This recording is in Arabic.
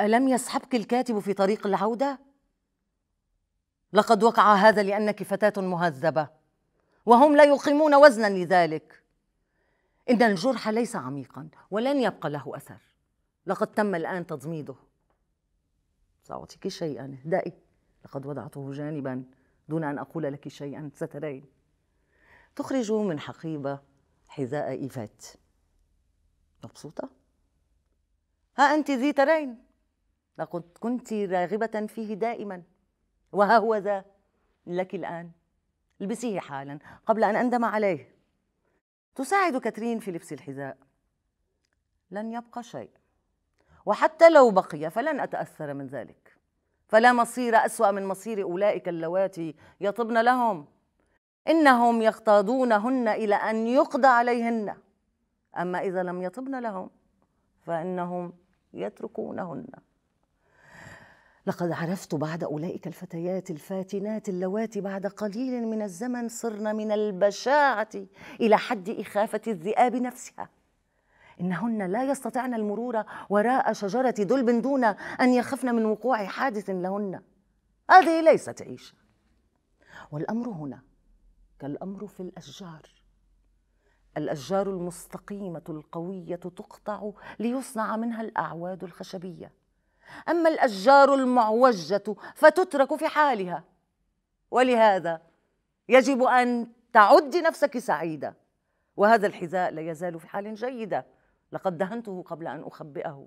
ألم يصحبك الكاتب في طريق العودة؟ لقد وقع هذا لأنك فتاة مهذبة وهم لا يقيمون وزنا لذلك إن الجرح ليس عميقا ولن يبقى له أثر لقد تم الآن تضميده سأعطيك شيئا اهدئي لقد وضعته جانبا دون أن أقول لك شيئا سترين تخرج من حقيبة حذاء إيفات مبسوطة؟ ها أنت ذي ترين لقد كنت راغبة فيه دائما وها هو ذا لك الآن البسيه حالا قبل أن أندم عليه تساعد كاترين في لبس الحذاء لن يبقى شيء وحتى لو بقي فلن أتأثر من ذلك فلا مصير أسوأ من مصير أولئك اللواتي يطبن لهم إنهم يختاضونهن إلى أن يقضى عليهن أما إذا لم يطبن لهم فإنهم يتركونهن لقد عرفت بعد أولئك الفتيات الفاتنات اللواتي بعد قليل من الزمن صرن من البشاعة إلى حد إخافة الذئاب نفسها إنهن لا يستطعن المرور وراء شجرة دلب دون أن يخفن من وقوع حادث لهن هذه ليست عيشة والأمر هنا كالأمر في الأشجار الأشجار المستقيمة القوية تقطع ليصنع منها الأعواد الخشبية أما الأشجار المعوجة فتترك في حالها ولهذا يجب أن تعد نفسك سعيدة وهذا الحذاء لا يزال في حال جيدة لقد دهنته قبل أن أخبئه